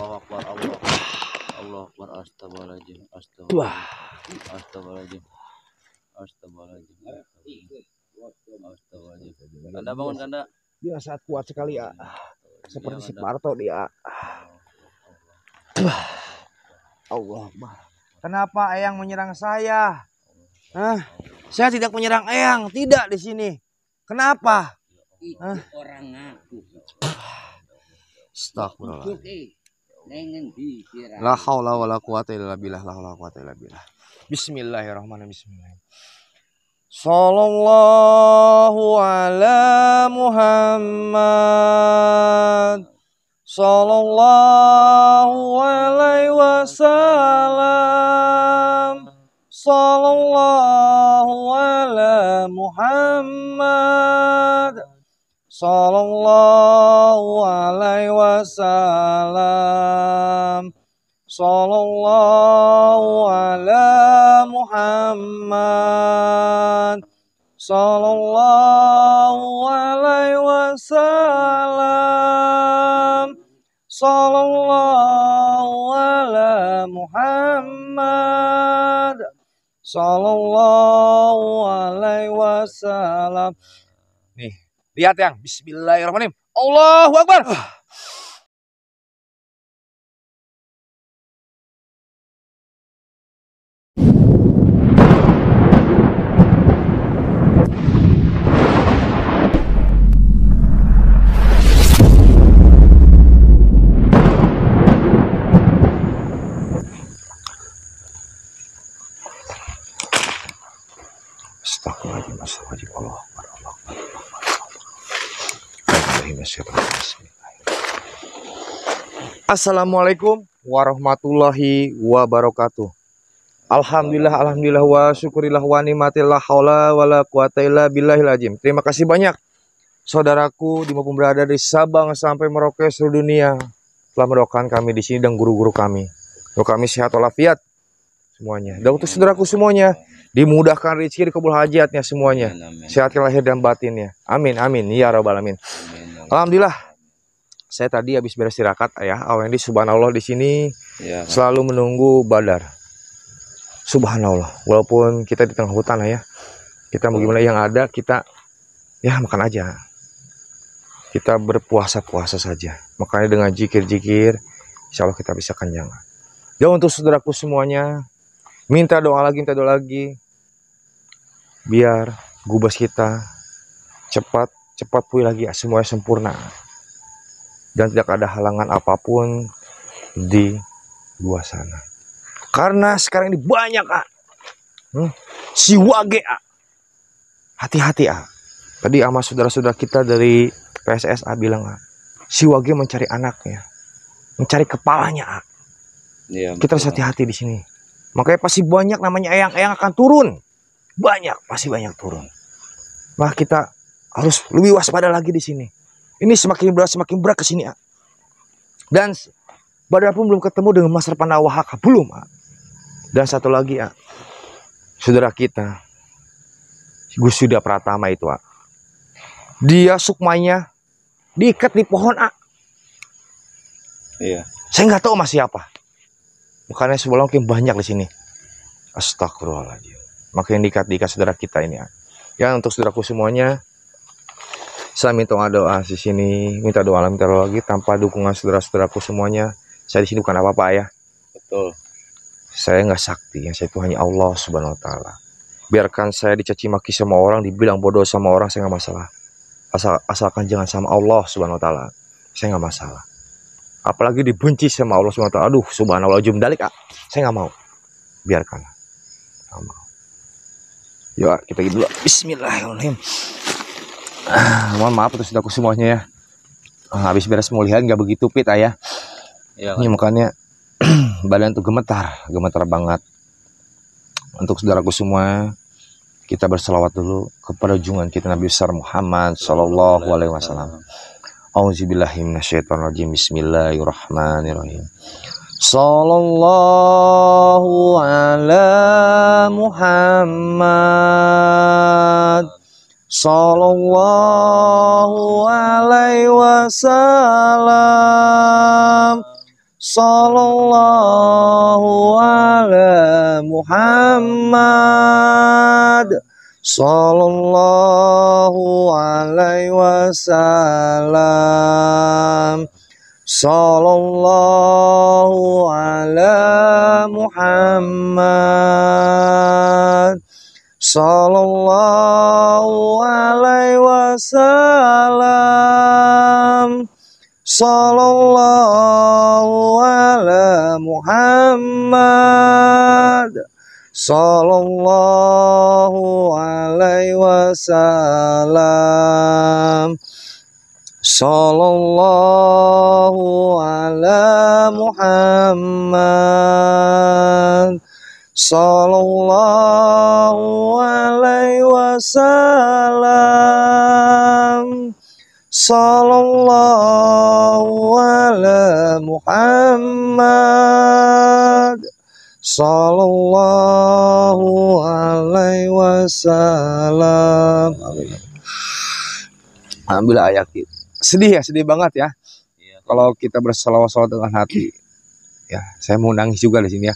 Allahu Akbar Allah Allah Akbar astagfirullahaladzim astagfirullahaladzim astagfirullahaladzim astagfirullahaladzim astagfirullahaladzim Anda bangun Anda dia sangat kuat sekali ya seperti iya, si Parto dia Allah kenapa Eyang menyerang saya Hah? saya tidak menyerang Eyang tidak di sini kenapa Hah? orang aku. Astagfirullah. La haula wala quwata illa billah la haula quwata illa billah. Bismillahirrahmanirrahim. Bismillahirrahmanirrahim. Sallallahu ala Muhammad Sallallahu alaihi wasallam Sallallahu ala Muhammad sallallahu alaihi wasallam sallallahu ala Muhammad sallallahu alaihi wasallam sallallahu ala Muhammad sallallahu alaihi wasallam Lihat yang Bismillahirrahmanirrahim. Allahu Akbar. Uh. Assalamualaikum warahmatullahi wabarakatuh. Alhamdulillah alhamdulillah wa syukurillah wa nimatillah haula wala quwata illa billahil azim. Terima kasih banyak saudaraku di maupun berada di Sabang sampai Merauke seluruh dunia telah mendoakan kami di sini dan guru-guru kami. Doa kami sehat walafiat semuanya. Dan untuk saudaraku semuanya dimudahkan rezeki kubul hajatnya semuanya. Sehat lahir dan batinnya. Amin amin ya rabbal alamin. Alhamdulillah saya tadi habis beristirahat ya Awendi subhanallah di sini ya. selalu menunggu badar subhanallah walaupun kita di tengah hutan ya kita bagaimana yang ada kita ya makan aja kita berpuasa-puasa saja makanya dengan jikir-jikir insya Allah kita bisa kenyang Ya untuk saudaraku semuanya minta doa lagi minta doa lagi biar gubas kita cepat cepat pulih lagi semuanya sempurna dan tidak ada halangan apapun di luar sana. Karena sekarang ini banyak ah. Hmm? Si wage Hati-hati ah. Tadi sama saudara-saudara kita dari PSSA bilang ah, si wage mencari anaknya, mencari kepalanya ah. Ya, kita harus hati-hati di sini. Makanya pasti banyak namanya eyang-eyang akan turun. Banyak, pasti banyak turun. Nah, kita harus lebih waspada lagi di sini. Ini semakin berat semakin berat ke sini, ah. Dan Badar pun belum ketemu dengan Master Pandawa Haka, belum, ah. Dan satu lagi, ah. Saudara kita Gus Yuda Pratama itu, ah. Dia sukmanya diikat di pohon, ah. Iya. Saya nggak tahu masih apa. Makanya sebelum mungkin banyak di sini. Astagfirullahaladzim. Makin diikat diikat saudara kita ini. Ah. Ya untuk saudaraku semuanya, saya minta doa di sini minta doa minta lagi tanpa dukungan saudara-saudaraku semuanya saya di sini bukan apa-apa ya betul saya nggak sakti yang saya itu hanya Allah subhanahu wa taala biarkan saya dicaci maki sama orang dibilang bodoh sama orang saya nggak masalah asal asalkan jangan sama Allah subhanahu wa taala saya nggak masalah apalagi dibenci sama Allah subhanahu wa taala aduh subhanallah jumdalik ah. saya nggak mau biarkan nggak mau yuk ah, kita gitu dulu Bismillahirrahmanirrahim Ah, mohon maaf atas aku semuanya ya ah, habis beres pemulihan gak begitu pit ayah ya, iya, ini mukanya badan tuh gemetar gemetar banget untuk saudaraku semua kita berselawat dulu kepada junjungan kita Nabi besar Muhammad Shallallahu Alaihi Wasallam. minasyaitonirrajim. Bismillahirrahmanirrahim Sallallahu ala Muhammad Sallallahu alaihi wasallam Sallallahu ala Muhammad Sallallahu alaihi wasallam Sallallahu ala Muhammad Sallallahu alaihi wasallam Sallallahu ala Muhammad Sallallahu alaihi wasallam Sallallahu ala Muhammad Sallallahu alaihi wasallam Sallallahu ala Muhammad Sallallahu alaihi wasallam Ambil Alhamdulillah ayat itu Sedih ya, sedih banget ya, ya. Kalau kita bersalawat-salawat dengan hati Ya, saya mau nangis juga di sini ya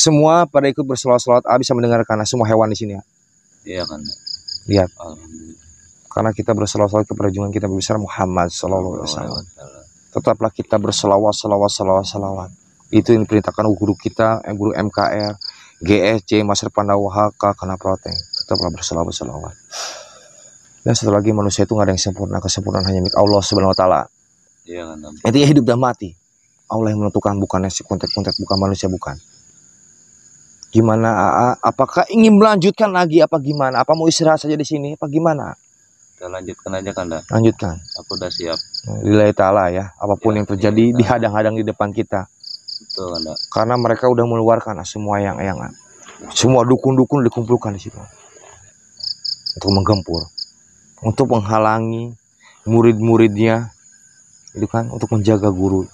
semua pada ikut bersolat-solat abis ah, bisa karena semua hewan di sini ya. Iya kan. Lihat. Karena kita bersolat-solat kepada kita besar Muhammad Sallallahu Alaihi Wasallam. Tetaplah kita bersolawat, selawat selawat selawat Itu yang diperintahkan guru kita, eh, guru MKR, GSC, Master Pandawa HK, karena protein Tetaplah bersolawat, solawat. Dan satu lagi manusia itu nggak ada yang sempurna, kesempurnaan hanya milik Allah Subhanahu Wa Taala. Iya kan. Intinya hidup dan mati. Allah yang menentukan bukan si kontek-kontek bukan manusia bukan. Gimana AA? Apakah ingin melanjutkan lagi apa gimana? Apa mau istirahat saja di sini? Apa gimana? Kita lanjutkan aja kan, Lanjutkan. Aku udah siap. Nilai ta'ala ya, apapun ya, yang terjadi ya, dihadang-hadang di depan kita. Betul, anda. Karena mereka udah mengeluarkan semua yang yang semua dukun-dukun dikumpulkan di situ untuk menggempur, untuk menghalangi murid-muridnya, itu kan untuk menjaga guru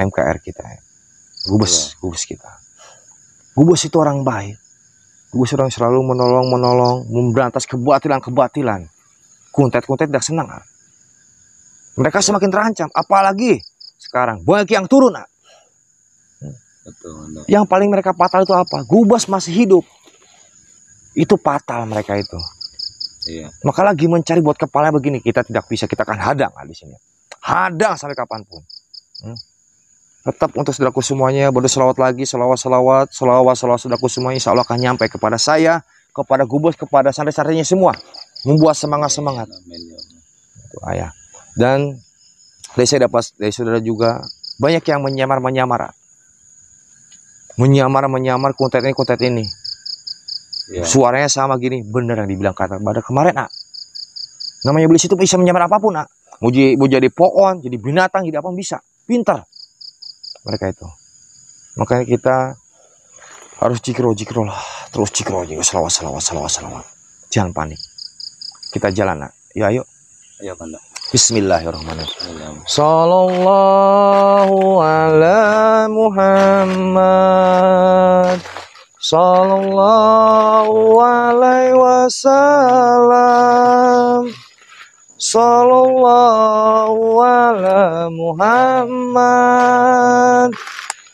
MKR kita, ya. gubes, iya. gubes kita gue bos itu orang baik gue orang selalu menolong menolong memberantas kebatilan kebatilan kuntet kuntet tidak senang ah. mereka semakin terancam apalagi sekarang banyak yang turun ah. Yang paling mereka patah itu apa? Gubas masih hidup. Itu patah mereka itu. Iya. Maka lagi mencari buat kepala begini kita tidak bisa kita akan hadang ah, di sini. Hadang sampai kapanpun. Hmm? tetap untuk saudaraku semuanya berdoa lagi selawat selawat selawat selawat saudaraku semuanya insya Allah akan nyampe kepada saya kepada gubus kepada santri-santrinya semua membuat semangat semangat ya itu ayah dan dari saya dapat dari saudara juga banyak yang menyamar menyamar menyamar menyamar konten ini konten ini ya. suaranya sama gini bener yang dibilang kata pada kemarin nak namanya beli situ bisa menyamar apapun nak mau jadi, mau jadi pohon jadi binatang jadi apa bisa pintar mereka itu makanya kita harus jikro jikro lah terus jikro jikro selawat selawat selawat selawat jangan panik kita jalan nak ya ayo ya bandar Bismillahirrahmanirrahim Sallallahu ala Muhammad Sallallahu alaihi wasallam Sallallahu ala Muhammad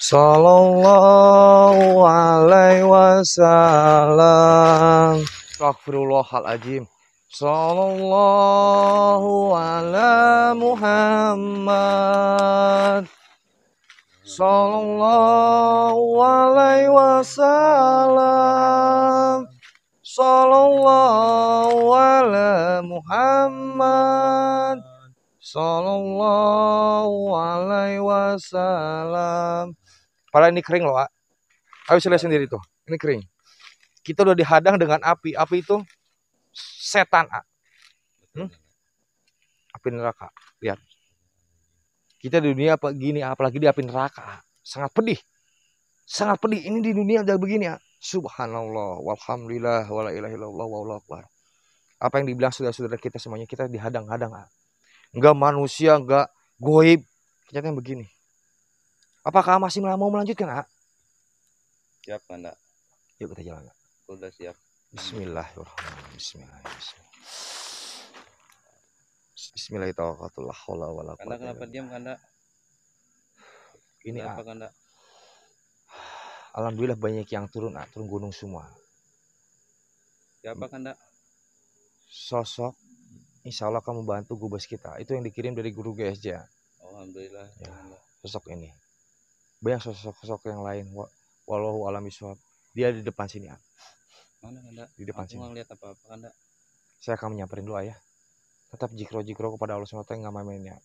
Sallallahu alaihi wasallam Astagfirullahaladzim Sallallahu ala Muhammad Sallallahu alaihi wasallam Sallallahu ala Muhammad Sallallahu alaihi wasallam Padahal ini kering loh, Ayo saya lihat sendiri tuh. Ini kering. Kita udah dihadang dengan api. Api itu setan, A. Hmm? Api neraka. Lihat. Kita di dunia apa gini, apalagi di api neraka. Sangat pedih. Sangat pedih. Ini di dunia udah begini, ya. Subhanallah, walhamdulillah, wala wallahu akbar apa yang dibilang saudara-saudara kita semuanya kita dihadang-hadang enggak ah. manusia enggak goib kenyataan begini apakah masih mau melanjutkan ah siap anda yuk kita jalan ah. sudah siap Bismillahirrahmanirrahim Bismillahirrahmanirrahim Bismillahirrahmanirrahim Anda kenapa diam Kanda. Ini ah. apa Kanda? Alhamdulillah banyak yang turun, ah, turun gunung semua. Siapa Kanda? sosok insya Allah kamu gue gubes kita itu yang dikirim dari guru GSJ Alhamdulillah ya, sosok ini banyak sosok-sosok yang lain walau alami suap dia di depan sini ya. mana kanda di depan aku sini ngeliat apa apa kanda saya akan menyamperin doa ya tetap jikro jikro kepada Allah SWT nggak main-mainnya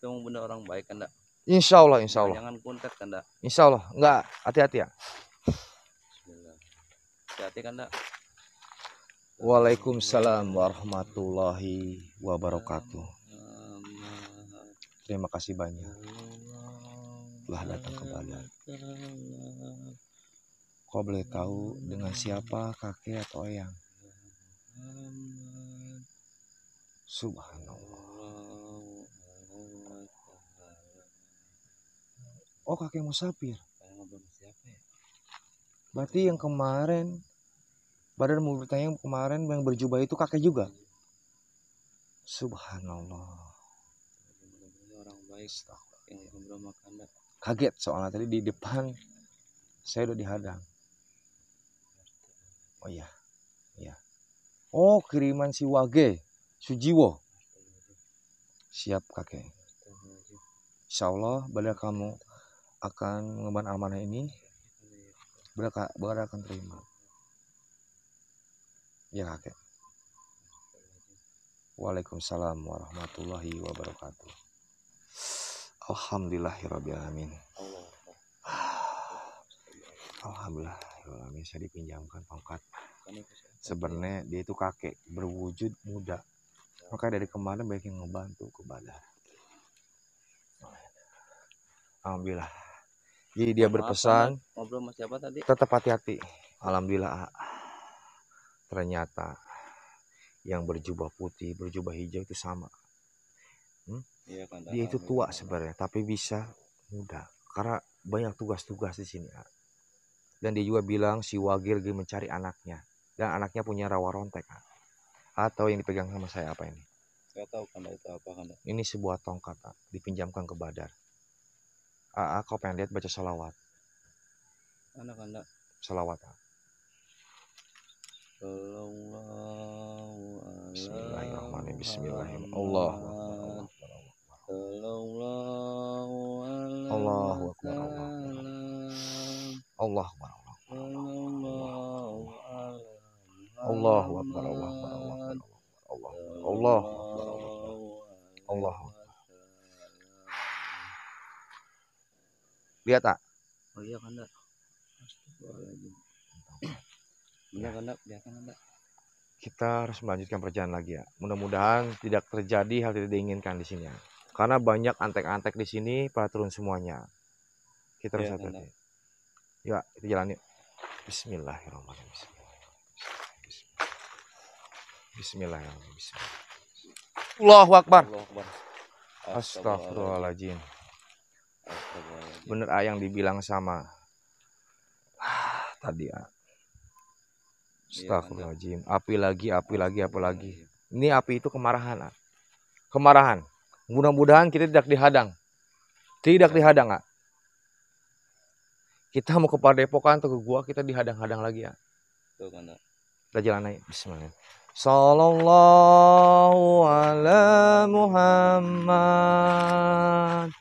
itu benar orang baik kanda Insya Allah, insya Allah. Jangan kontak kanda. Insya Allah, enggak, hati-hati ya. Hati-hati kanda. Waalaikumsalam warahmatullahi wabarakatuh. Terima kasih banyak telah datang kembali. Kau boleh tahu dengan siapa kakek atau eyang? Subhanallah. Oh kakek musafir. Berarti yang kemarin Badar mau bertanya kemarin yang berjubah itu kakek juga. Subhanallah. kaget soalnya tadi di depan saya udah dihadang oh iya iya oh kiriman si Wage Sujiwo siap kakek Insya Allah pada kamu akan mengemban amanah ini berkah akan terima yang kakek. Waalaikumsalam warahmatullahi wabarakatuh. Alhamdulillahirobbilalamin. Alhamdulillah, saya dipinjamkan pangkat. Sebenarnya dia itu kakek berwujud muda. Maka dari kemarin banyak yang ngebantu kepada. Alhamdulillah. Jadi dia berpesan. Ngobrol sama siapa tadi? Tetap hati-hati. Alhamdulillah ternyata yang berjubah putih berjubah hijau itu sama hmm? ya, kan, dia itu tua sebenarnya tapi bisa muda karena banyak tugas-tugas di sini ah. dan dia juga bilang si Wagir lagi mencari anaknya dan anaknya punya rawa rontek ah. atau yang dipegang sama saya apa ini saya tahu kanda itu apa kanda ini sebuah tongkat ah, dipinjamkan ke Badar Aa, kau pengen lihat baca sholawat anak anak salawat ah Bismillahirrahmanirrahim. Bismillahirrahmanirrahim. Allah. Allah. Allah. Allah. Allah Akbar Allah Akbar Allah Allah Allah Lihat tak? Oh iya kan dah ya. kita harus melanjutkan perjalanan lagi ya. Mudah-mudahan tidak terjadi hal tidak diinginkan di sini ya. Karena banyak antek-antek di sini para turun semuanya. Kita harus iya, hati-hati. Ya, kita jalan yuk. Bismillahirrahmanirrahim. Bismillahirrahmanirrahim. Bismillahirrahmanirrahim. Allahu Akbar. Astagfirullahaladzim. Bener ayang ah, dibilang sama. Ah, tadi ya. Iya, Astagfirullahaladzim. Api lagi, api lagi, apa iya, lagi. Iya. Ini api itu kemarahan. Ah. Kemarahan. Mudah-mudahan kita tidak dihadang. Tidak dihadang, ah. Kita mau ke Padepokan atau ke gua, kita dihadang-hadang lagi, ya. Kita jalan naik. Bismillah. Sallallahu ala Muhammad.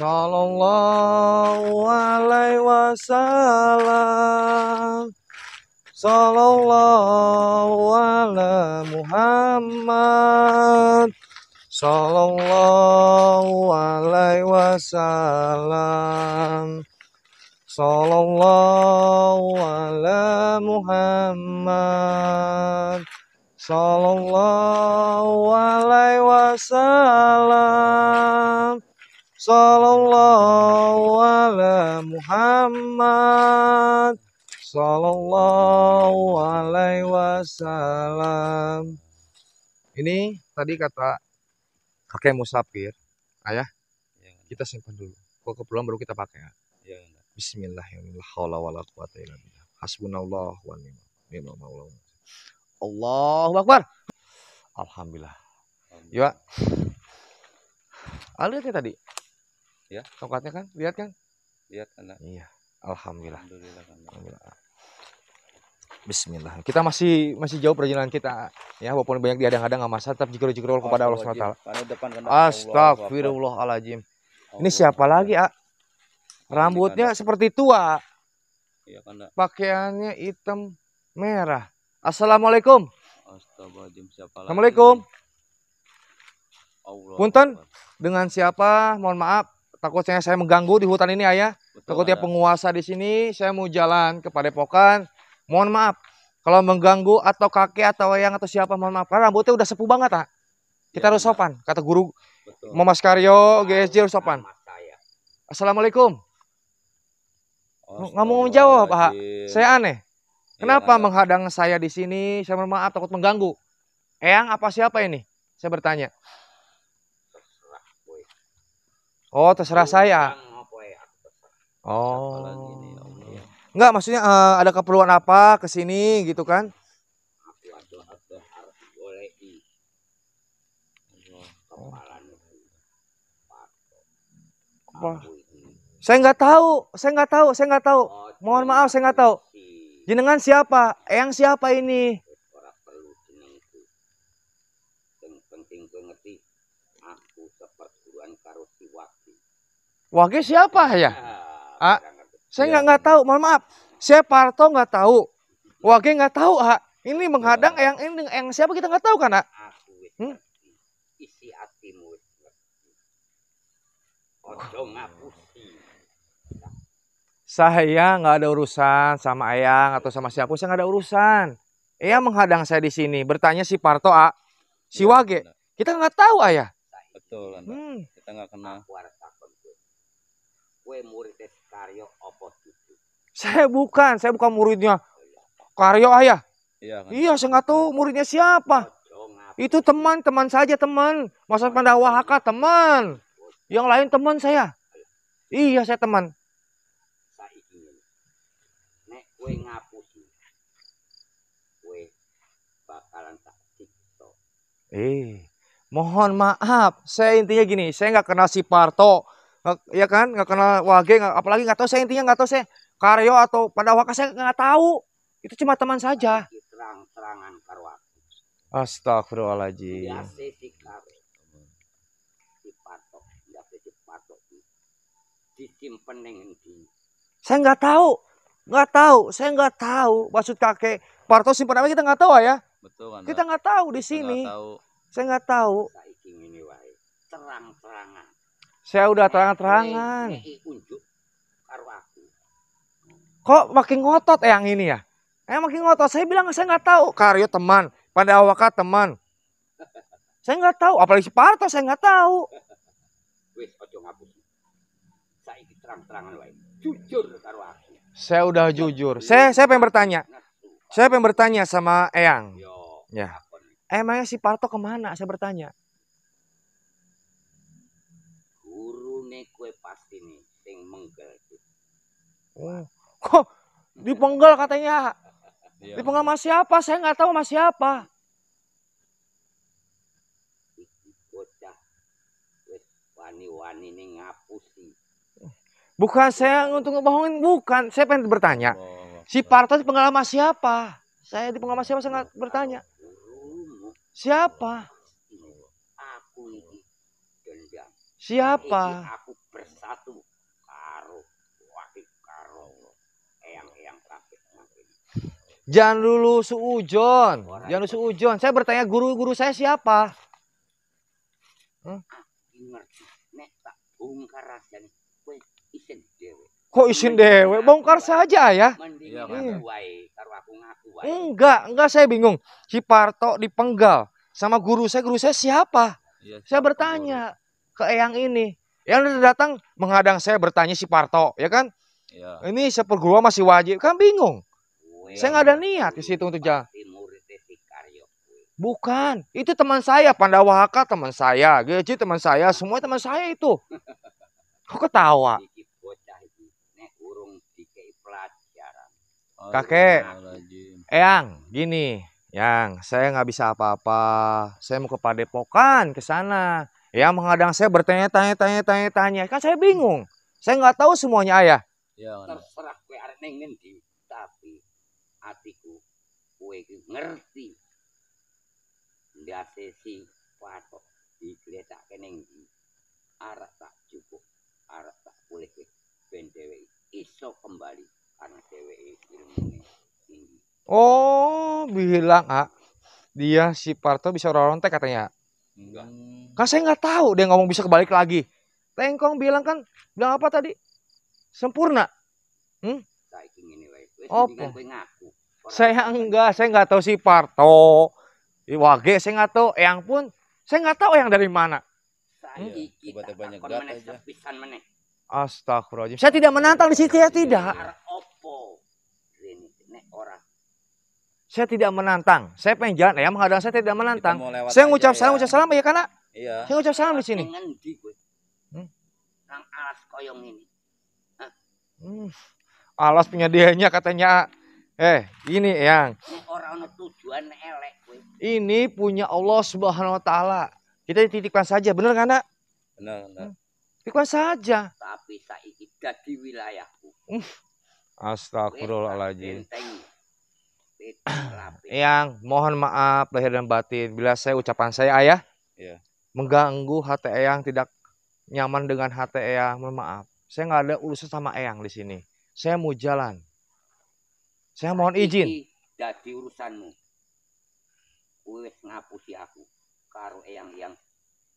Sallallahu alaihi wasallam. Sallallahu ala Muhammad Sallallahu alaihi wasallam Sallallahu ala Muhammad Sallallahu alaihi wasallam Sallallahu ala Muhammad Sallallahu alaihi wasallam. Ini tadi kata kakek musafir, ayah. Ya, kita simpan dulu. Kalau keperluan baru kita pakai. Ya. ya, Bismillahirrahmanirrahim. Hasbunallah wa ni'mal Allahu akbar. Alhamdulillah. Iya. Ah, lihat ya tadi. Ya. Tongkatnya kan, lihat kan? Lihat anak. Iya. Alhamdulillah. Alhamdulillah. Alhamdulillah. Bismillah. Kita masih masih jauh perjalanan kita ya walaupun banyak diadang-adang nggak masalah tetap jikrul-jikrul kepada Allah SWT. Astagfirullahaladzim. Kan kan ini siapa lagi, A? Ah? Rambutnya kan seperti tua. Iya, Pakaiannya hitam merah. Assalamualaikum. Astagfirullahaladzim. Assalamualaikum. Allah. Punten, dengan siapa? Mohon maaf, takutnya saya mengganggu di hutan ini, Ayah. Betul, takutnya ayah. penguasa di sini, saya mau jalan ke Padepokan Mohon maaf kalau mengganggu atau kakek atau yang atau siapa mohon maaf. Karena rambutnya udah sepuh banget, ah Kita ya, harus iya. sopan, kata guru Betul. Mas Karyo, GSJ harus sopan. Assalamualaikum. Oh, nggak mau jawab, Pak. Saya aneh. Iya, Kenapa ya, menghadang saya di sini? Saya mohon maaf takut mengganggu. Eyang apa siapa ini? Saya bertanya. Oh, terserah saya. Ya? Oh. Enggak, maksudnya uh, ada keperluan apa ke sini gitu kan? Saya nggak tahu, saya nggak tahu, saya nggak tahu. Mohon maaf, saya nggak tahu. Jenengan siapa? yang siapa ini? Wage siapa ya? ya ah, saya iya. nggak ya. nggak tahu, mohon maaf. Saya Parto nggak tahu. Wage nggak tahu, ha. Ah. Ini menghadang ya. yang ini yang siapa kita nggak tahu kan, ah? Ah, hmm? Isi hatimu. Saya nggak ada urusan sama Ayang atau sama siapa, saya nggak ada urusan. Ia menghadang saya di sini, bertanya si Parto, A. Si iya, Wage. Kita nggak tahu, Ayah. Betul, Hmm. Kita nggak kenal. Kue murid karyo opo dudu? Gitu? Saya bukan, saya bukan muridnya. Karyo ayah. Ya? Iya, kan? iya saya nggak tahu muridnya siapa. Itu teman-teman saja teman. Masa wahaka oh, iya. teman. Yang lain teman saya. Iya saya teman. Nek kue ngapusi. Kue bakalan tak Eh, mohon maaf. Saya intinya gini, saya nggak kenal si Parto ya kan nggak kenal wage gak, apalagi nggak tahu saya intinya nggak tahu saya karyo atau pada waka saya nggak tahu itu cuma teman saja terang terangan karwak astagfirullahaladzim saya nggak tahu nggak tahu saya nggak tahu maksud kakek parto simpan apa kita nggak tahu ya betul kan? kita nggak tahu di sini nggak tahu. saya nggak tahu terang terangan saya udah terang-terangan. Eh, eh, Kok makin ngotot yang ini ya? Eh makin ngotot. Saya bilang saya nggak tahu. Karyo teman, pada awaka teman. Saya nggak tahu, apalagi si Parto saya nggak tahu. Saya udah iya. jujur. Saya saya pengen bertanya. Nah, saya pengen bertanya sama Eyang. Ya. Emangnya si Parto kemana? Saya bertanya. ini kue pasti nih sing menggel oh kok dipenggal katanya iya, dipenggal mas siapa saya nggak tahu mas siapa bocah wani-wani ini ngapusi bukan saya untuk ngebohongin bukan saya pengen bertanya si Parto dipenggal sama siapa saya dipenggal sama siapa saya nggak bertanya siapa Siapa? aku bersatu karo wakil karo eyang-eyang kafir. Jangan dulu suujon. Jangan dulu suujon. Saya bertanya guru-guru saya siapa? Hmm? Kok isin dewe? Bongkar saja ya. Iya, iya. Enggak, enggak saya bingung. Si Parto dipenggal sama guru saya. Guru saya siapa? Iya, saya bertanya ke Eyang ini. Yang datang menghadang saya bertanya si Parto, ya kan? Ya. Ini seperguruan masih wajib, kan bingung. Uwe, saya nggak ada niat di situ untuk jalan. Ya, Bukan, itu teman saya, Pandawa Haka teman saya, Geci teman saya, semua teman saya itu. Kok ketawa? Oh, Kakek, Eyang, gini, Yang, saya nggak bisa apa-apa. Saya mau ke Padepokan, ke sana. Ya menghadang saya bertanya-tanya tanya-tanya tanya kan saya bingung saya nggak tahu semuanya ayah ya, terserah kue areneng nanti tapi hatiku kue ngerti ndase si di kereta keneng di arah tak cukup arah tak boleh ke dheweke iso kembali karena dheweke ilmune oh bilang ah dia si Parto bisa rontek katanya Enggak. Kan saya nggak tahu dia ngomong bisa kebalik lagi. Tengkong bilang kan bilang apa tadi? Sempurna. Hmm? Apa? Saya enggak, saya enggak tahu si Parto. Wage saya enggak tahu, yang pun saya enggak tahu yang dari mana. Hmm? Astagfirullahaladzim. Saya tidak menantang di situ ya, tidak. Opo. orang saya tidak menantang. Saya pengen jalan, ya menghadang saya tidak menantang. Saya ngucap salam, ya. ngucap salam ya karena iya. saya ngucap salam di sini. Hmm? Kang alas koyong ini. Hmm. Alas punya dianya katanya eh ini yang Ini punya Allah Subhanahu wa taala. Kita titipkan saja, Bener kan, Nak? Benar, benar. Hmm. Titipkan saja. Tapi saiki di wilayahku. Astagfirullahaladzim. Gitu, lapit, Yang mohon maaf lahir dan batin bila saya ucapan saya ayah yeah. mengganggu hati Eyang tidak nyaman dengan hati Eyang. Mohon maaf. Saya nggak ada urusan sama Eyang di sini. Saya mau jalan. Saya mohon izin. Jadi urusanmu. Wes ngapusi aku karo eyang yang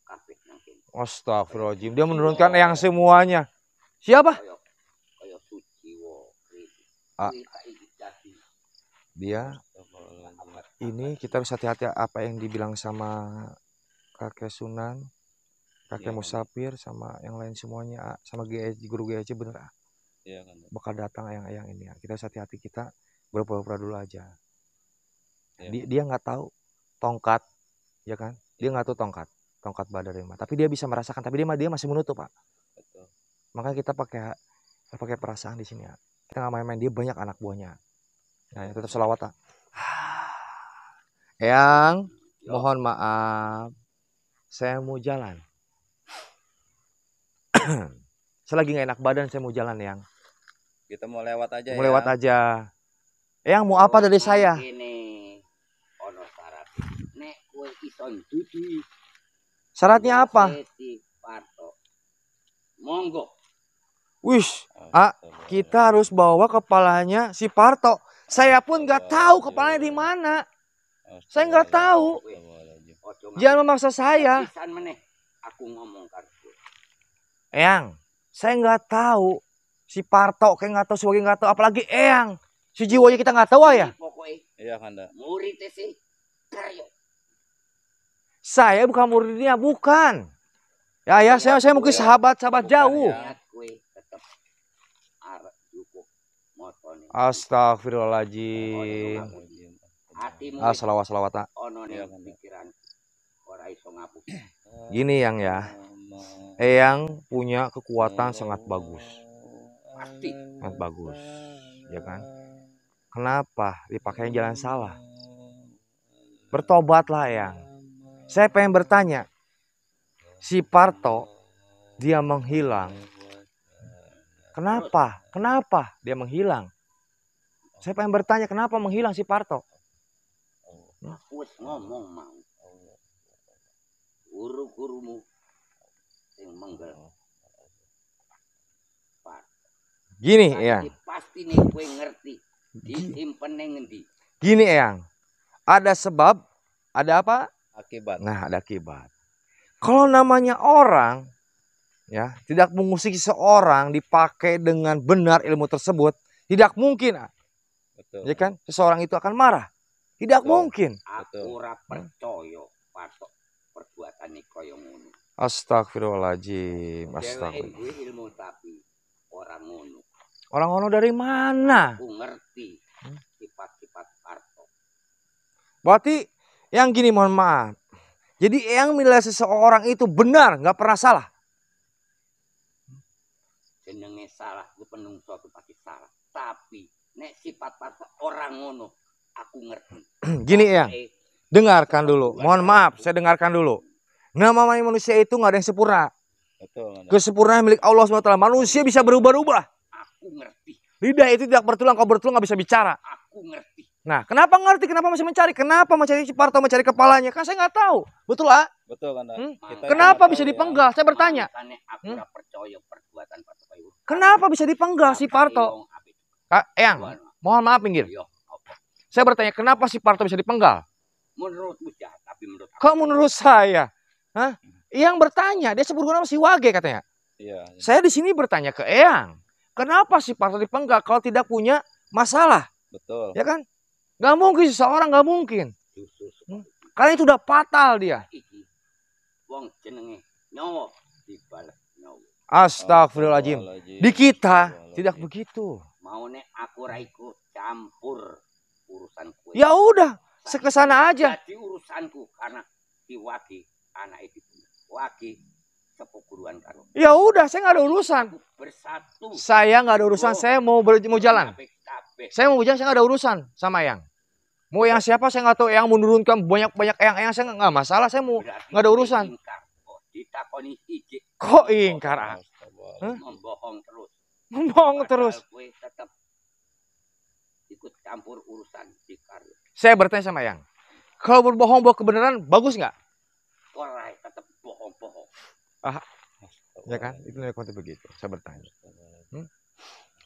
kafir nang Astagfirullahaladzim. Dia menurunkan oh. Eyang semuanya. Siapa? ayo, kaya Sujiwo. Ah dia ini kita bisa hati-hati apa yang dibilang sama kakek Sunan kakek ya, Musafir sama yang lain semuanya sama GAC, guru GS bener ah ya, kan. bakal datang ayang-ayang ini ya. kita harus hati-hati kita berpura-pura dulu aja ya. dia kan. dia nggak tahu tongkat ya kan dia nggak tahu tongkat tongkat badar mah tapi dia bisa merasakan tapi dia dia masih menutup pak Betul. makanya kita pakai pakai perasaan di sini ya kita nggak main-main dia banyak anak buahnya Ya, ya, tetap selawatan. Yang mohon maaf, saya mau jalan. saya lagi nggak enak badan, saya mau jalan yang. Kita mau lewat aja. Mau ya. lewat aja. Yang mau apa dari saya? Ini ono syarat. Nek Syaratnya apa? Monggo. Wish, ah, ah iya, iya, kita iya. harus bawa kepalanya si Parto. Saya pun nggak tahu kepalanya di mana. Oh, saya nggak tahu. Oh, Jangan memaksa saya. Aku ngomong Eyang, saya nggak tahu si Parto kayak nggak tahu sebagai nggak tahu apalagi Eyang si jiwanya kita nggak tahu ah, ya iya kanda murid sih saya bukan muridnya bukan ya ya saya saya mungkin sahabat sahabat jauh ya. Astagfirullahaladzim. Assalamualaikum. Ah, iya, Gini yang ya, Eyang punya kekuatan sangat bagus, pasti sangat bagus, ya kan? Kenapa dipakai jalan salah? Bertobatlah Eyang. Saya pengen bertanya, si Parto dia menghilang. Kenapa? Kenapa dia menghilang? Saya pengen bertanya kenapa menghilang si Parto? Oh, wes ngomong mau. Guru-gurumu yang menggel. Gini, ya. Pasti nih gue ngerti. Disimpen ngendi? Gini, Yang, Ada sebab, ada apa? Akibat. Nah, ada akibat. Kalau namanya orang ya, tidak mengusik seorang dipakai dengan benar ilmu tersebut, tidak mungkin ah. Betul. Ya kan? Seseorang itu akan marah. Tidak Betul. mungkin. Aku hmm. percaya patok perbuatan niko yang ngono. Astagfirullahaladzim. Astagfirullah. ilmu tapi orang ngono. Orang ngono dari mana? Aku ngerti hmm? sifat-sifat Parto. Berarti yang gini mohon maaf. Jadi yang nilai seseorang itu benar, nggak pernah salah. Jenenge salah, gue penungso aku pasti salah. Tapi nek sifat orang ngono aku ngerti gini ya dengarkan dulu mohon maaf saya dengarkan dulu nah manusia itu nggak ada yang sempurna kesempurnaan milik Allah SWT manusia bisa berubah-ubah aku ngerti lidah itu tidak bertulang kalau bertulang nggak bisa bicara aku ngerti Nah, kenapa ngerti? Kenapa masih mencari? Kenapa mencari Ciparto, mencari kepalanya? Kan saya nggak tahu. Betul ah? Betul kan? Hmm? kenapa bisa ya. dipenggal? Ya. Saya bertanya. Hmm? Percaya perbuatan Kenapa bisa dipenggal si Parto? Kak Eyang, mohon maaf pinggir. Iya, saya bertanya, kenapa si Parto bisa dipenggal? Menurutmu tapi menurut aku. Kok menurut saya? Hah? Yang bertanya, dia sebut nama si Wage katanya. Iya, iya. Saya di sini bertanya ke Eyang, kenapa si Parto dipenggal kalau tidak punya masalah? Betul. Ya kan? Gak mungkin seseorang gak mungkin. Hmm? Karena itu udah fatal dia. Wong Astagfirullahaladzim. Di kita tidak begitu mau nih aku raiku campur urusan kue. Ya udah, sekesana aja. Jadi urusanku karena diwaki anak itu waki sepukuruan karo. Ya udah, saya nggak ada urusan. Bersatu. Saya nggak ada urusan, oh. saya mau ber, mau jalan. Saya mau jalan, saya nggak ada urusan sama yang. Mau yang siapa saya nggak tahu, yang menurunkan banyak banyak yang yang saya nggak masalah, saya mau nggak ada urusan. Ingkar. Kok ingkar? ah Membohong terus. Ngomong terus. tetap ikut campur urusan Saya bertanya sama yang, kalau berbohong bawa kebenaran bagus nggak? Korai tetap bohong-bohong. Ah, ya kan? Itu namanya begitu. Saya bertanya. Hmm?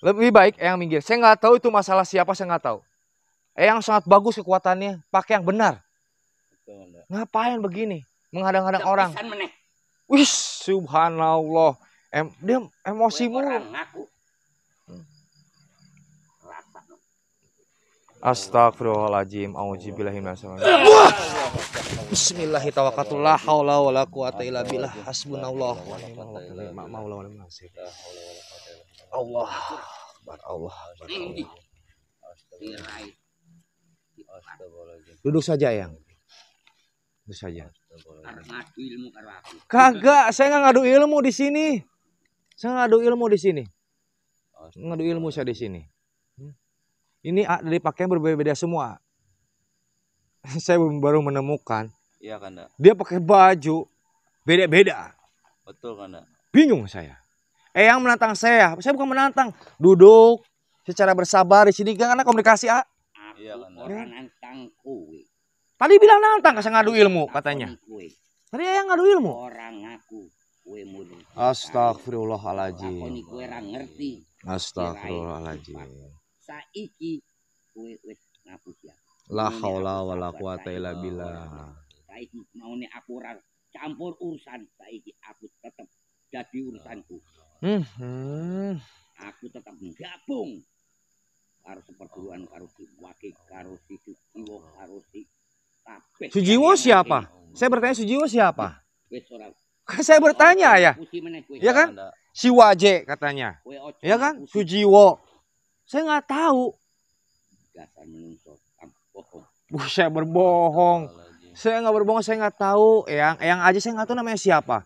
Lebih baik yang minggir. Saya nggak tahu itu masalah siapa, saya nggak tahu. Yang sangat bagus kekuatannya, pakai yang benar. Ngapain begini? Menghadang-hadang orang. Wih, subhanallah. Em, dia emosi mulu. Astagfirullahaladzim Bismillahirrahmanirrahim haula wala quwata illa billah hasbunallah wa ni'mal wakil Allah Akbar Allah Duduk saja yang Duduk saja Kagak, saya nggak ngadu ilmu di sini. Saya ngadu ilmu di sini. Ngadu ilmu saya di sini ini dari pakaian berbeda-beda semua saya baru menemukan iya kanda dia pakai baju beda-beda betul kanda bingung saya Eh yang menantang saya saya bukan menantang duduk secara bersabar di sini karena komunikasi ah iya kanda orang nantang kue. tadi bilang nantang kasih ngadu ilmu katanya tadi yang ngadu ilmu orang aku Astagfirullahaladzim. Orang astagfirullahaladzim ngerti astagfirullahaladzim saiki kowe wis ngapusi ya. aku. La haula wala quwata illa billah. Saiki maune aku ora campur urusan saiki aku tetep jadi urusanku. Hmm. hmm. Aku tetep gabung karo seperguruan karo si wakil karo si Sujiwo karo si kabeh. Sujiwo siapa? Saya bertanya Sujiwo siapa? Wis ora saya bertanya ya. Ya kan? Si Waje katanya. Ya kan? Sujiwo. Saya nggak tahu. Dasar menungso, bohong. Buh, saya berbohong. Saya nggak berbohong, saya nggak tahu. Yang, yang aja saya nggak tahu namanya siapa.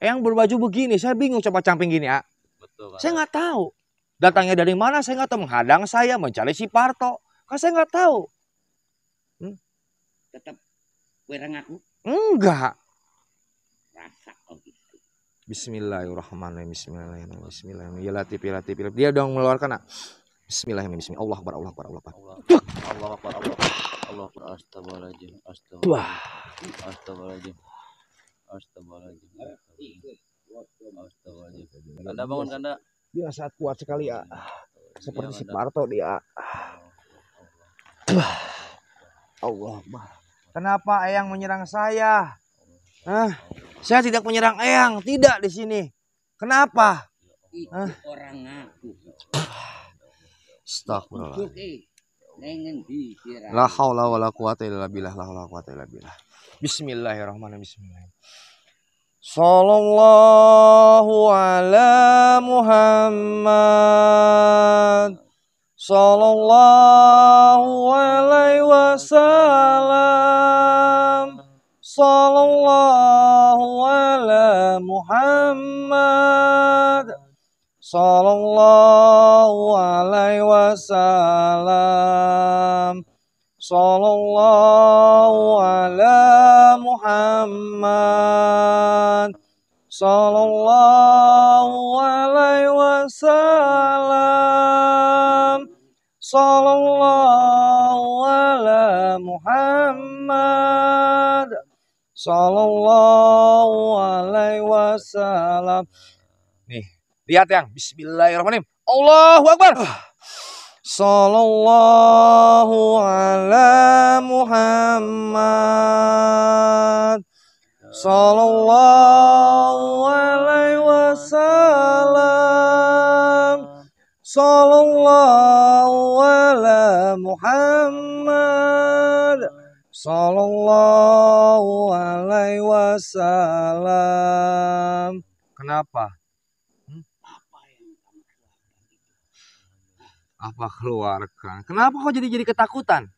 Yang berbaju begini, saya bingung coba camping gini ya. Betul, saya nggak tahu. Datangnya dari mana saya nggak tahu. Menghadang saya mencari si Parto. Kan saya nggak tahu. Hmm? Tetap berang aku? Enggak. Rasa Bismillahirrahmanirrahim. Bismillahirrahmanirrahim. Bismillahirrahmanirrahim. Ya latif, ya latif, ya latif. Dia udah mengeluarkan nak. Bismillahirrahmanirrahim. Allah akbar, Allah akbar, Allah akbar. Allah akbar, Allah akbar. Allah akbar. Astagfirullahaladzim. Astagfirullahaladzim. Astagfirullahaladzim. Astagfirullahaladzim. Astagfirullahaladzim. Kanda bangun Kanda. Dia sangat kuat sekali ya. Seperti ya, si Parto dia. Allah akbar. Kenapa Eyang menyerang saya? Hah? Saya tidak menyerang Eyang, tidak di sini. Kenapa? Itu ya orang ngaku. Astagfirullah. La haula wala quwata illa billah. La haula wala quwata illa billah. Bismillahirrahmanirrahim. Bismillahirrahmanirrahim. Sallallahu ala Muhammad. Sallallahu alaihi wasallam. Sallallahu ala Muhammad. Sallallahu alaihi wasallam Sallallahu ala Muhammad Sallallahu alaihi wasallam Sallallahu ala Muhammad Sallallahu alaihi wasallam Nih Lihat yang Bismillahirrahmanirrahim. Allahu Akbar. Sallallahu ala Muhammad. Sallallahu alaihi wasallam. Sallallahu ala Muhammad. Sallallahu alaihi wasallam. Kenapa? apa keluarkan. Kenapa kok jadi jadi ketakutan?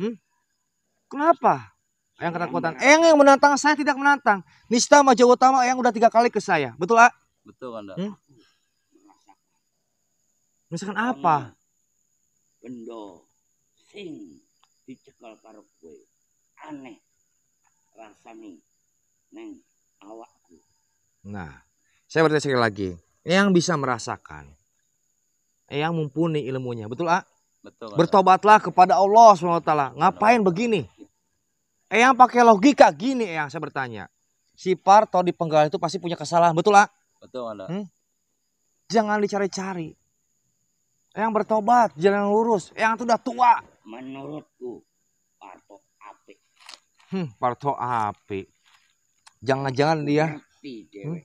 Hmm? Kenapa? Yang ketakutan. Eyang iya. yang menantang saya tidak menantang. Nista maju utama yang udah tiga kali ke saya. Betul, ah? Betul, Anda. Hmm? Misalkan apa? Bendo sing dicekal karo kue. Aneh rasanya, neng awakku. Nah, saya bertanya sekali lagi. yang bisa merasakan yang mumpuni ilmunya. Betul, A? Betul. Bertobatlah kepada Allah SWT. Ngapain begini? Eyang pakai logika gini, Eyang saya bertanya. Si Parto di penggal itu pasti punya kesalahan, betul, A? Betul, Anda. Hmm? Jangan dicari-cari. Eyang bertobat, jalan lurus. Eyang itu udah tua. Menurutku, Parto api. Hmm, Parto api. Jangan-jangan dia. hmm?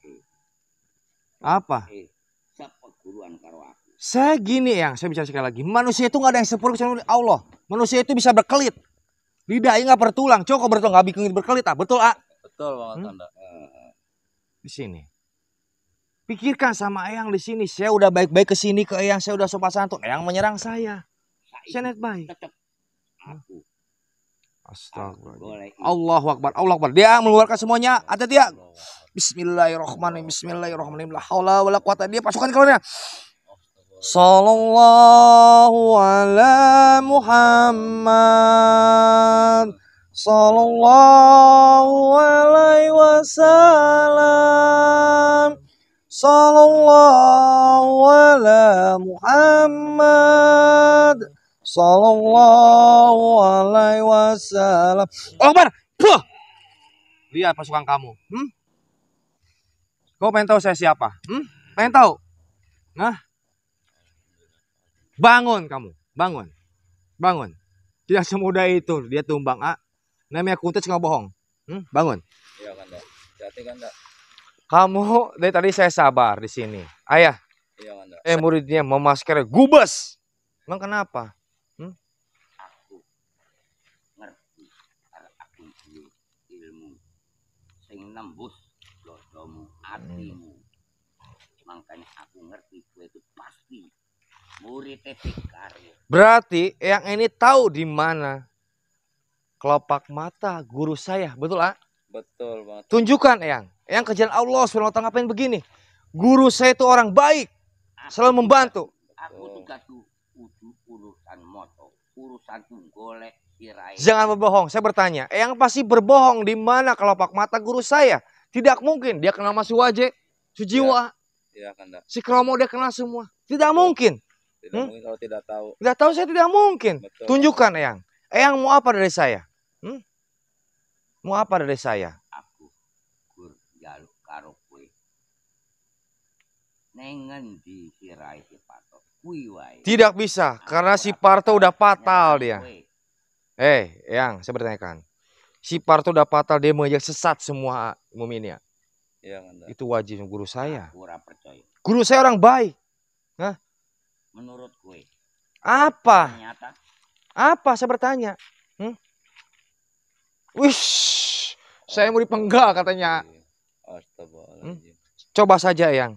Apa? Eh, sepeguruan karo aku. Saya gini yang saya bicara sekali lagi, manusia itu nggak ada yang sempurna kecuali Allah. Manusia itu bisa berkelit. Lidahnya nggak bertulang, Cokok bertulang nggak bikin berkelit ah, betul ah? Betul banget hmm? Anda. Eh, eh, eh. Di sini. Pikirkan sama Eyang di sini. Saya udah baik-baik ke sini ke Eyang, saya udah sopan santun. Eyang menyerang saya. Saya net baik. Aku. Astagfirullah. Allahu Akbar. Allah Akbar. Dia mengeluarkan semuanya. Ada ya. dia. Bismillahirrahmanirrahim. Bismillahirrahmanirrahim. La haula wala quwata. Dia pasukan kalian. Sallallahu ala Muhammad Sallallahu alaihi wasallam Sallallahu ala Muhammad Sallallahu alaihi wasallam Oh Akbar Lihat pasukan kamu hmm? Kau pengen tahu saya siapa? Hmm? Pengen tahu? Nah Bangun kamu, bangun. Bangun. Tidak semudah itu dia tumbang, Ah, Namanya kuntet nggak bohong. Hmm? Bangun. Iya kan, Dok. Hati kan, Kamu dari tadi saya sabar di sini. Ayah. Iya kan, Dok. Eh muridnya masker gubes. Emang kenapa? Hmm? Aku ngerti aku ilmu nembus dodomu atimu. Hmm. Makanya Berarti yang ini tahu di mana kelopak mata guru saya, betul ah? Betul banget. Tunjukkan yang, yang kerjaan Allah swt ngapain begini? Guru saya itu orang baik, selalu membantu. Aku tugas urusan moto, urusan golek Jangan berbohong, saya bertanya. Yang pasti berbohong di mana kelopak mata guru saya? Tidak mungkin dia kenal Mas Wajah, Sujiwa. Ya, ya, kan, si Kromo dia kenal semua. Tidak mungkin. Tidak hmm? mungkin kalau tidak tahu. Tidak tahu saya tidak mungkin. Betul. Tunjukkan Eyang. Eyang mau apa dari saya? Hmm? Mau apa dari saya? Aku kur jaluk karo Nengen di sirai si Parto. Kui Tidak bisa nah, karena si Parto udah fatal dia. Eh, hey, Eyang, saya bertanyakan. Si Parto udah fatal dia mengajak sesat semua muminya. Ya, itu wajib guru saya. Guru saya orang baik. Hah? menurut gue apa ternyata apa saya bertanya hmm? wish saya mau dipenggal katanya iya. hmm? coba saja yang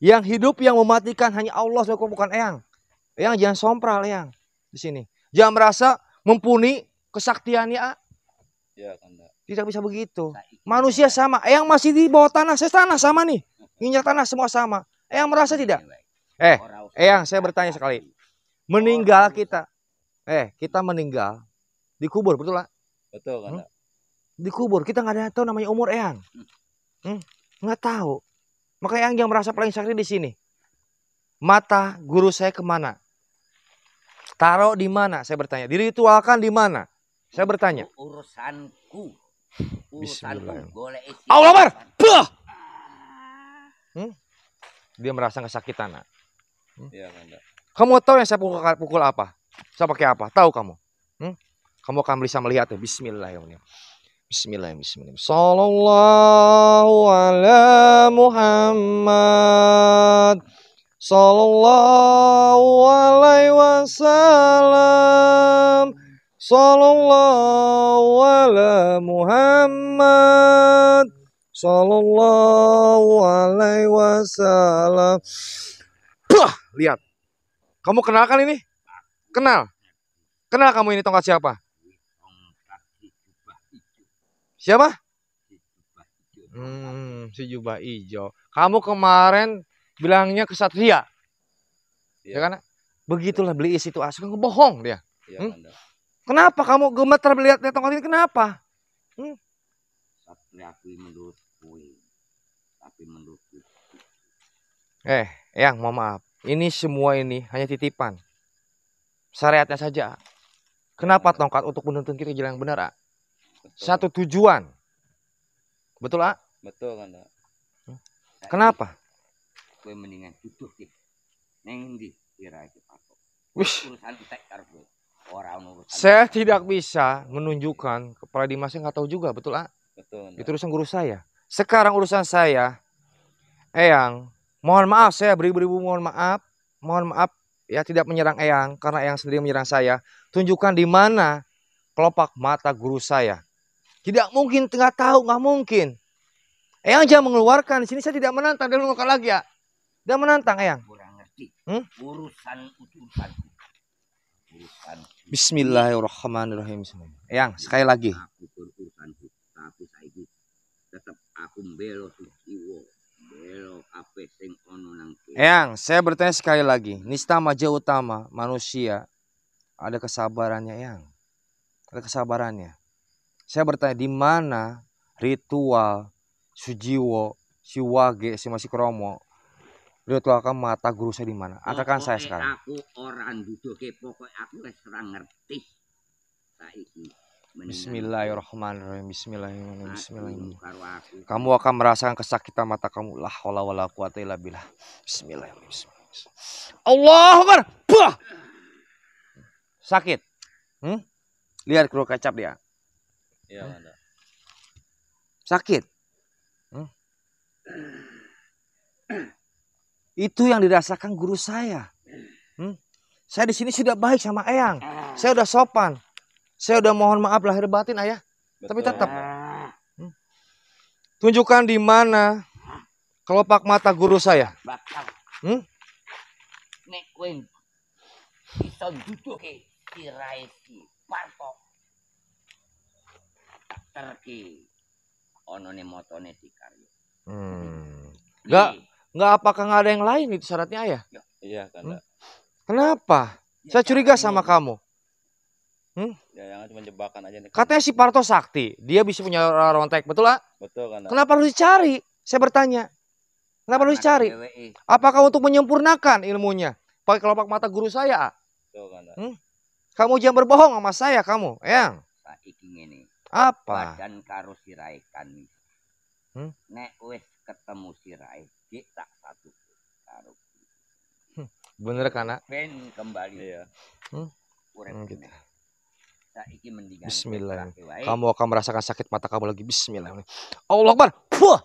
yang hidup yang mematikan hanya Allah saja bukan Eyang Yang jangan sompral yang di sini jangan merasa mumpuni kesaktiannya ya, tidak bisa begitu manusia sama Yang masih di bawah tanah saya tanah sama nih minyak tanah semua sama Yang merasa iya, tidak eh Eyang, eh, saya bertanya sekali. Meninggal oh, kita. Eh, kita meninggal dikubur, betul lah? Betul, kan? Hmm? Dikubur. Kita nggak ada yang tahu namanya umur Eyang. Hmm? Nggak tahu. Makanya Eyang yang merasa paling sakit di sini. Mata guru saya kemana? Taruh di mana? Saya bertanya. Diritualkan di mana? Saya bertanya. Urusanku. Urusanku. Allah Akbar. Ah. Hmm? Dia merasa kesakitan. Nak. Hmm? Iya, Kamu tahu yang saya pukul, pukul apa? Saya pakai apa? Tahu kamu? Hmm? Kamu akan bisa melihat ya. Bismillahirrahmanirrahim. Bismillahirrahmanirrahim. Sallallahu ala Muhammad. Sallallahu alaihi wasallam. Sallallahu ala Muhammad. Sallallahu alaihi wasallam. Lihat. Kamu kenal kan ini? Kenal. Kenal kamu ini tongkat siapa? Siapa? Hmm, si jubah hijau. Kamu kemarin bilangnya kesatria. Ya, ya kan? Begitulah beli isi itu asal bohong dia. Iya, hmm? Kenapa kamu gemeter melihat tongkat ini kenapa? Hmm? Eh, yang mau maaf. Ini semua ini hanya titipan. Syariatnya saja. Kenapa tongkat untuk menuntun kita jalan yang benar, A? Satu tujuan. Betul, A? Betul, kan, Kenapa? Gue mendingan tutup, gitu. Neng di kira aja, Wih. Urusan Saya tidak bisa menunjukkan kepala yang nggak tahu juga, betul, A? Betul. Itu urusan guru saya. Sekarang urusan saya, Eyang, Mohon maaf saya beribu-ribu mohon maaf. Mohon maaf ya tidak menyerang Eyang karena Eyang sendiri menyerang saya. Tunjukkan di mana kelopak mata guru saya. Tidak mungkin, tengah tahu, nggak mungkin. Eyang jangan mengeluarkan. Di sini saya tidak menantang, dia mengeluarkan lagi ya. Dia menantang Eyang. Kurang ngerti. Hmm? Urusan urusan. urusan. Bismillahirrahmanirrahim. Eyang, sekali lagi. Aku tapi saya tetap aku membela Iwo. Eyang, saya bertanya sekali lagi. Nista maja utama manusia ada kesabarannya, Eyang. Ada kesabarannya. Saya bertanya di mana ritual Sujiwo, Siwage, si masih Kromo akan mata guru saya di mana? Katakan saya sekarang. Aku orang duduk pokoknya aku ngerti Bismillahirrahmanirrahim. Bismillahirrahmanirrahim. Bismillahirrahmanirrahim. Kamu akan merasakan kesakitan mata kamu. lah, wala wala quwata illa billah. Bismillahirrahmanirrahim. Allahu Akbar. Bah! Sakit. Hmm? Lihat kru kecap dia. Iya, hmm? Sakit. Hmm? Itu yang dirasakan guru saya. Hmm? Saya di sini sudah baik sama Eyang. Ah. Saya sudah sopan. Saya udah mohon maaf lahir batin ayah. Betul. Tapi tetap. Tunjukkan di mana kelopak mata guru saya. Bakal. Hmm? Nek kuing. Hmm. Iya. apakah enggak ada yang lain itu syaratnya ayah? Iya, iya kan. Hmm? Kenapa? Ya, saya curiga sama kamu. Hmm? Ya, yang cuma jebakan aja nih. Katanya si Parto sakti, dia bisa punya rontek, betul lah. Betul kan. Kenapa harus dicari? Saya bertanya. Kenapa harus dicari? Nah, Apakah untuk menyempurnakan ilmunya? Pakai kelopak mata guru saya, ah? Betul kan. Hmm? Kamu jangan berbohong sama saya, kamu, ya. Saiki ini. Apa? Badan karo siraikan. Hmm? Nek wis ketemu sirai, dik tak satu karo. Hmm, bener kan, Nak? Ah? Ben kembali. Iya. Hmm? Hmm, gitu bismillah kamu akan merasakan sakit mata kamu lagi bismillah Allah Akbar Wah.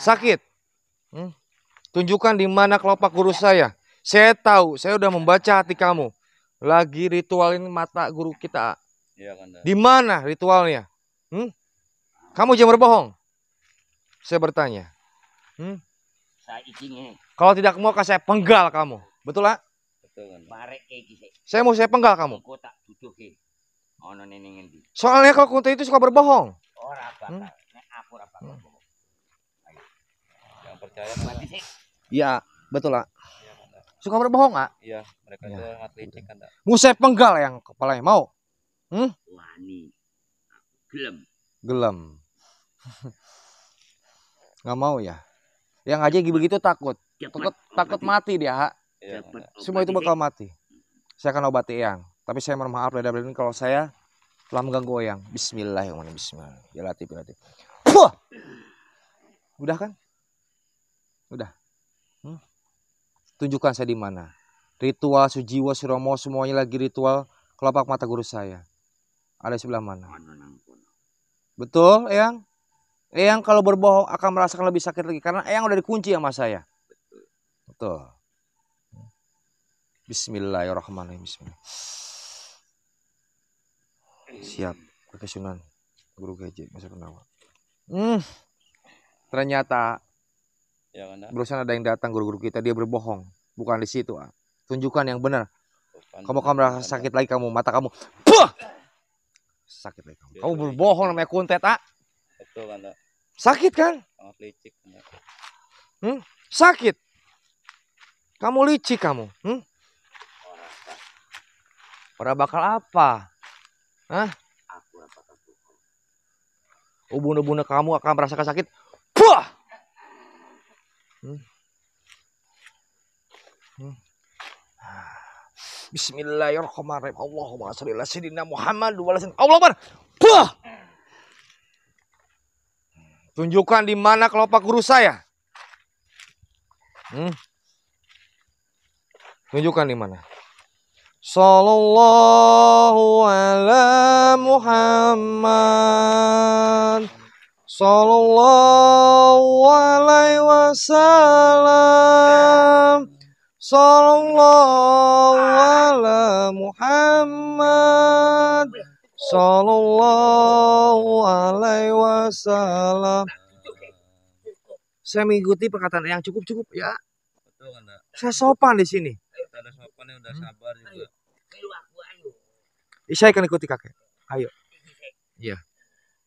sakit hmm? tunjukkan di mana kelopak guru iya. saya saya tahu saya sudah membaca hati kamu lagi ritualin mata guru kita iya, di mana ritualnya hmm? kamu jangan berbohong saya bertanya hmm? Kalau tidak mau, saya penggal kamu. Betul, lah? Saya mau saya penggal kamu. Soalnya kalau kota itu suka berbohong. Hmm? Hmm. Iya, betul lah. Iya, suka berbohong nggak? Iya, mereka ya. itu kan. saya penggal yang kepalanya mau. Hmm? Wani. Gelem. Gelem. nggak mau ya. Yang aja begitu takut. takut takut mati dia, ha ya, semua itu bakal mati saya akan obati Eyang. tapi saya mohon maaf Leda ini kalau saya telah mengganggu yang Bismillahirrahmanirrahim Bismillah ya latif ya latif udah kan udah hmm? tunjukkan saya di mana ritual sujiwa, Suromo semuanya lagi ritual kelopak mata guru saya ada sebelah mana betul Eyang. Eyang kalau berbohong akan merasakan lebih sakit lagi karena Eyang udah dikunci sama saya. Betul. Betul. Bismillahirrahmanirrahim. Bismillahirrahmanirrahim. Siap. Pakai Sunan. Guru Gaji masa Nawa. Hmm. Ternyata ya, ada yang datang guru-guru kita dia berbohong. Bukan di situ, ah. Tunjukkan yang benar. Kamu kamu merasa sakit lagi kamu, mata kamu. Puh! Sakit lagi kamu. Kamu berbohong namanya kuntet, ah. Betul, kan, Sakit kan? Sangat licik. Hmm? Sakit. Kamu licik kamu. Hmm? Pada bakal apa? Hah? Aku bakal Ubun-ubun kamu akan merasakan sakit. Puah! Hmm. Bismillahirrahmanirrahim. Allahumma sholli ala sayyidina Muhammad wa ala Puah! Tunjukkan di mana kelopak guru saya. Hmm. Tunjukkan di mana. Sallallahu ala Muhammad Sallallahu alaihi wasallam Sallallahu ala Muhammad Sallallahu alaihi wasallam Saya mengikuti perkataan yang cukup-cukup ya Saya sopan di sini. sopan yang udah sabar juga. Isya akan ikuti kakek. Ayo. Iya.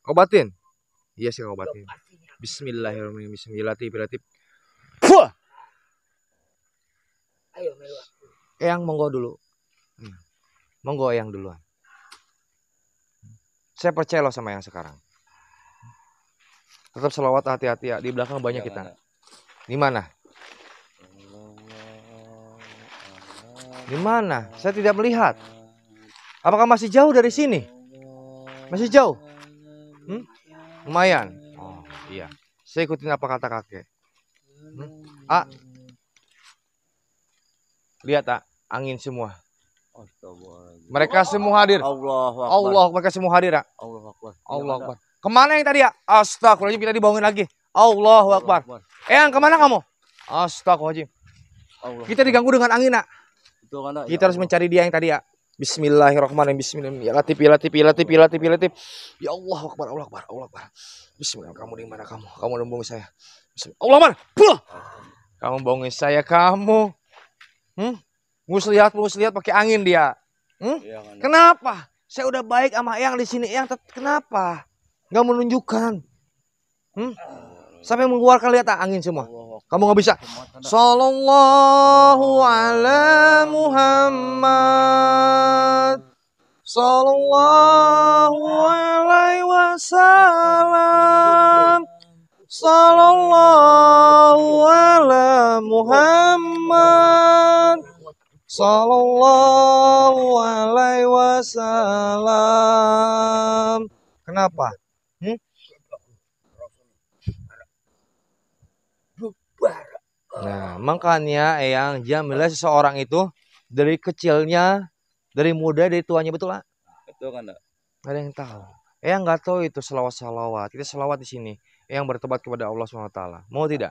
Kau batin. Iya sih kau batin. Bismillahirrahmanirrahim. Bismillahirrahmanirrahim. Fuh. Ayo Melwa. Eyang monggo dulu. Hmm. Monggo Eyang duluan. Saya percaya loh sama yang sekarang. Tetap selawat hati-hati ya. Di belakang banyak iya, kita. Di mana? Di mana? Saya tidak melihat. Apakah masih jauh dari sini? Masih jauh? Hmm? Lumayan. Oh, iya. Saya ikutin apa kata kakek. Hmm? A. Lihat, ah. Angin semua. Mereka semua hadir. Allah, Allah mereka semua hadir, ah. Allah Akbar. Iya, Allah Akbar. Kemana yang tadi, ya? Astagfirullahaladzim, kita dibohongin lagi. Allah Akbar. Eyang, kemana kamu? Astagfirullahaladzim. Kita diganggu dengan angin, nak. Kan, kita ya harus mencari dia yang tadi, ya. Bismillahirrahmanirrahim. Bismillahirrahmanirrahim. Ya latif, ya latif, ya latif, ya latif, ya latif. Ya Allah akbar, Allah akbar, Allah akbar. Bismillah, kamu di mana kamu? Kamu nembung saya. Bismillah. Allah mana? Puh. Kamu bohongin saya kamu. Hmm? Muslihat, lihat, pakai angin dia. Hmm? Iya, kan. Kenapa? Saya udah baik sama yang di sini yang kenapa? Gak menunjukkan. Hmm? Ah. Sampai mengeluarkan lihat ah, angin semua. Kamu nggak bisa. Sallallahu ala Muhammad. Sallallahu alaihi wasallam. Sallallahu ala Muhammad. Sallallahu alaihi wasallam. Kenapa? Nah, makanya yang dia seseorang itu dari kecilnya, dari muda, dari tuanya betul lah. Betul kan, Gak ada yang tahu. yang nggak tahu itu selawat-selawat. Kita selawat di sini. yang bertobat kepada Allah SWT. Mau tidak?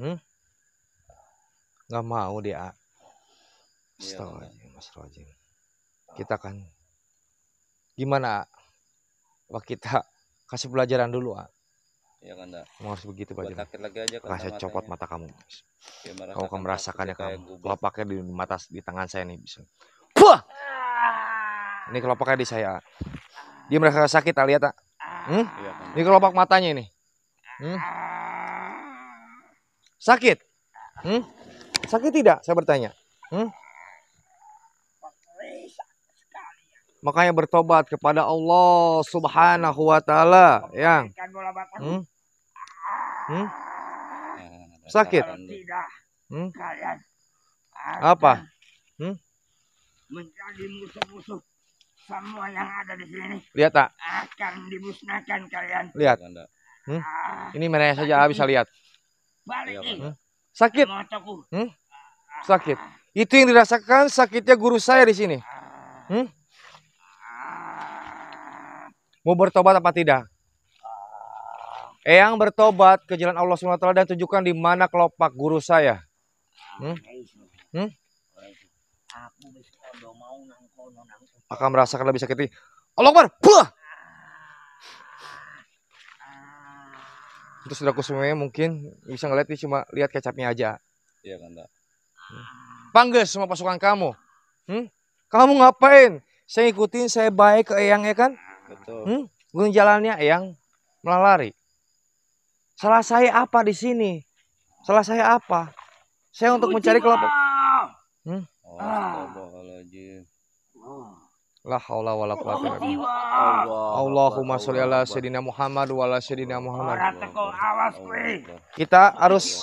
Hmm? Nggak mau dia. Iya, Astagfirullahaladzim, Mas Rojim. Kita kan gimana? Wah kita kasih pelajaran dulu, ah ya kan dah. harus begitu Pak sakit lagi aja kan. Saya copot mata kamu. Ya, kamu akan merasakannya ya, kamu. pakai di mata di tangan saya nih bisa. Wah. Ini kelopaknya di saya. Dia merasa sakit tak ah, lihat tak? Ah. Hmm? Ya, Ini kelopak matanya ini. Hmm? Sakit? Hmm? Sakit tidak? Saya bertanya. Hmm? makanya bertobat kepada Allah Subhanahu wa taala yang hmm? Hmm? Eh, sakit. Hmm? Apa? Hmm? Menjadi musuh-musuh semua yang ada di sini. Lihat tak? Akan dimusnahkan kalian. Lihat. Ah, hmm? Ini mereka saja bisa lihat. Balik iya, hmm? Sakit. Hmm? Sakit. Itu yang dirasakan sakitnya guru saya di sini. Ah. Hmm? mau bertobat apa tidak? Ah. Eyang bertobat ke jalan Allah SWT dan tunjukkan di mana kelopak guru saya. Hmm? Hmm? Akan merasakan lebih sakit. Allah Akbar! Buah! Terus sudah semuanya mungkin bisa ngeliat nih cuma lihat kecapnya aja. Iya kan, ah. Panggil semua pasukan kamu. Hmm? Kamu ngapain? Saya ikutin, saya baik ke Eyang ya kan? Betul. Hmm? Gunung jalannya yang melalari. Salah saya apa di sini? Salah saya apa? Saya untuk mencari kelompok. Allah, Allah Allah, Allah, Allah, wala Allah, Allahumma sholli ala sayidina Muhammad wa ala sayidina Muhammad. Kita harus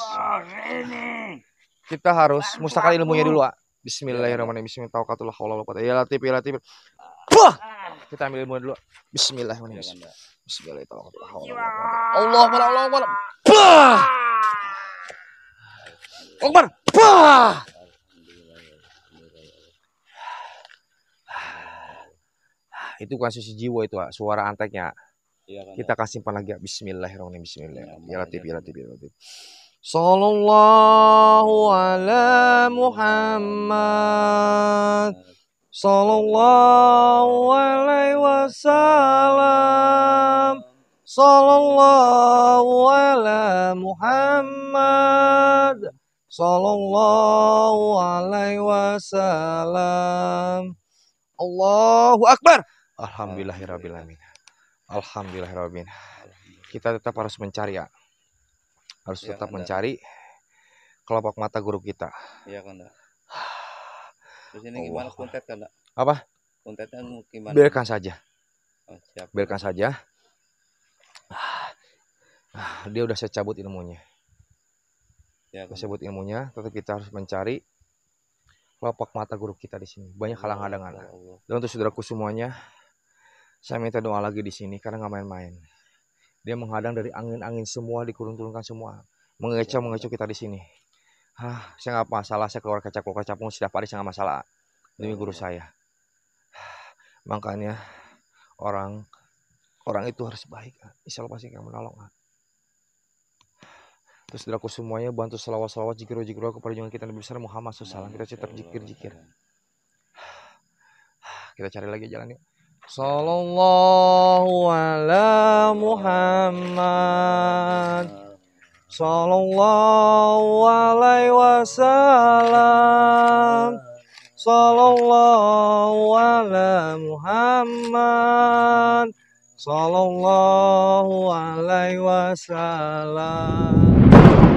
kita harus mustakal ilmunya dulu, ah. Bismillahirrahmanirrahim. Iya. Bismillahirrahmanirrahim. Allah, Allah, Allah, Allah, Ya latif ya latif. Allah, kita ambil ilmu dulu. Bismillah. Iya, Bismillahirrahmanirrahim. Ya. Allah, Allah, Allah, Allah. Allah, Allah, Allah, Itu kasih sisi jiwa itu, suara anteknya. Iya, Kita kasih simpan lagi. Bismillahirrahmanirrahim. Bismillahirrahmanirrahim. Ya Latif, ya Latif, ya Latif. Sallallahu ala Muhammad. Sallallahu alaihi wasallam Sallallahu ala Muhammad Sallallahu alaihi wasallam Allahu Akbar Alhamdulillahirrabbilalamin Alhamdulillahirrabbilalamin Kita tetap harus mencari ya Harus iya, tetap mencari kelompok mata guru kita Iya kan Terus ini oh. gimana kuntet kan? Apa? Kuntetnya gimana? Biarkan saja. Oh, siap. Biarkan saja. Ah, ah, dia udah saya cabut ilmunya. Ya, saya cabut ilmunya, tetap kita harus mencari kelopak mata guru kita di sini. Banyak ya halang-halangan. Ya Dan untuk saudaraku semuanya, saya minta doa lagi di sini karena nggak main-main. Dia menghadang dari angin-angin semua, dikurung-kurungkan semua. Ya, Mengecoh-mengecoh kita di sini. Hah, saya nggak masalah saya keluar kaca keluar kecap pun setiap hari saya nggak masalah demi guru iya. saya makanya orang orang itu harus baik insya Allah pasti akan menolong terus saudaraku semuanya bantu selawat selawat jikir jikir kepada junjungan kita lebih besar Muhammad Sosalam. kita cetak jikir jikir kita cari lagi jalan ya. Sallallahu ala Muhammad Sallallahu alaihi wasallam Sallallahu ala Muhammad Sallallahu alaihi wasallam